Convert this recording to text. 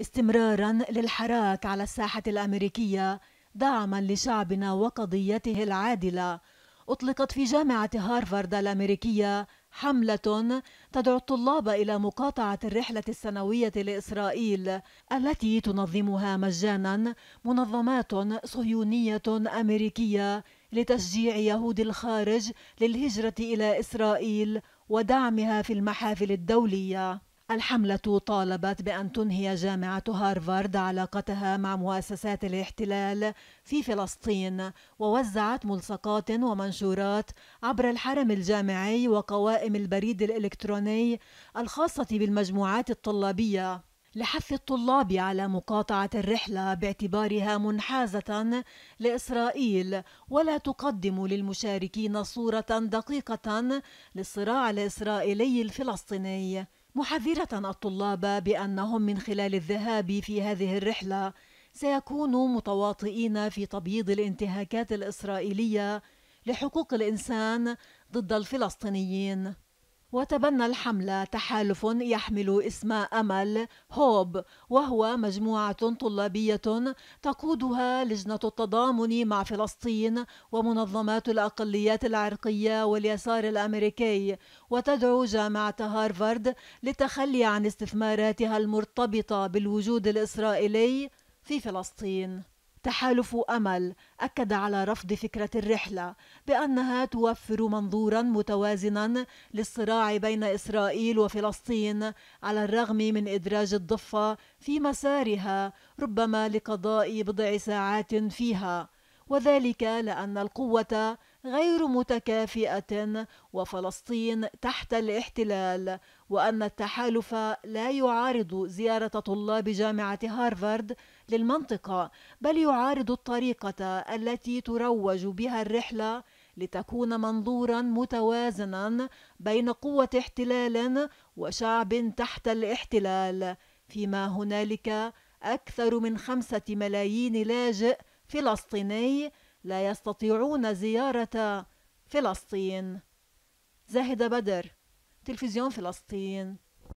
استمرارا للحراك على الساحة الأمريكية دعما لشعبنا وقضيته العادلة أطلقت في جامعة هارفارد الأمريكية حملة تدعو الطلاب إلى مقاطعة الرحلة السنوية لإسرائيل التي تنظمها مجانا منظمات صهيونية أمريكية لتشجيع يهود الخارج للهجرة إلى إسرائيل ودعمها في المحافل الدولية الحملة طالبت بأن تنهي جامعة هارفارد علاقتها مع مؤسسات الاحتلال في فلسطين ووزعت ملصقات ومنشورات عبر الحرم الجامعي وقوائم البريد الإلكتروني الخاصة بالمجموعات الطلابية لحث الطلاب على مقاطعة الرحلة باعتبارها منحازة لإسرائيل ولا تقدم للمشاركين صورة دقيقة للصراع الإسرائيلي الفلسطيني محذرة الطلاب بأنهم من خلال الذهاب في هذه الرحلة سيكونوا متواطئين في تبييض الانتهاكات الإسرائيلية لحقوق الإنسان ضد الفلسطينيين وتبنى الحملة تحالف يحمل اسم أمل هوب وهو مجموعة طلابية تقودها لجنة التضامن مع فلسطين ومنظمات الأقليات العرقية واليسار الأمريكي وتدعو جامعة هارفارد للتخلي عن استثماراتها المرتبطة بالوجود الإسرائيلي في فلسطين تحالف امل اكد على رفض فكره الرحله بانها توفر منظورا متوازنا للصراع بين اسرائيل وفلسطين على الرغم من ادراج الضفه في مسارها ربما لقضاء بضع ساعات فيها وذلك لأن القوة غير متكافئة وفلسطين تحت الاحتلال وأن التحالف لا يعارض زيارة طلاب جامعة هارفارد للمنطقة بل يعارض الطريقة التي تروج بها الرحلة لتكون منظورا متوازنا بين قوة احتلال وشعب تحت الاحتلال فيما هنالك أكثر من خمسة ملايين لاجئ فلسطيني لا يستطيعون زيارة فلسطين زاهد بدر تلفزيون فلسطين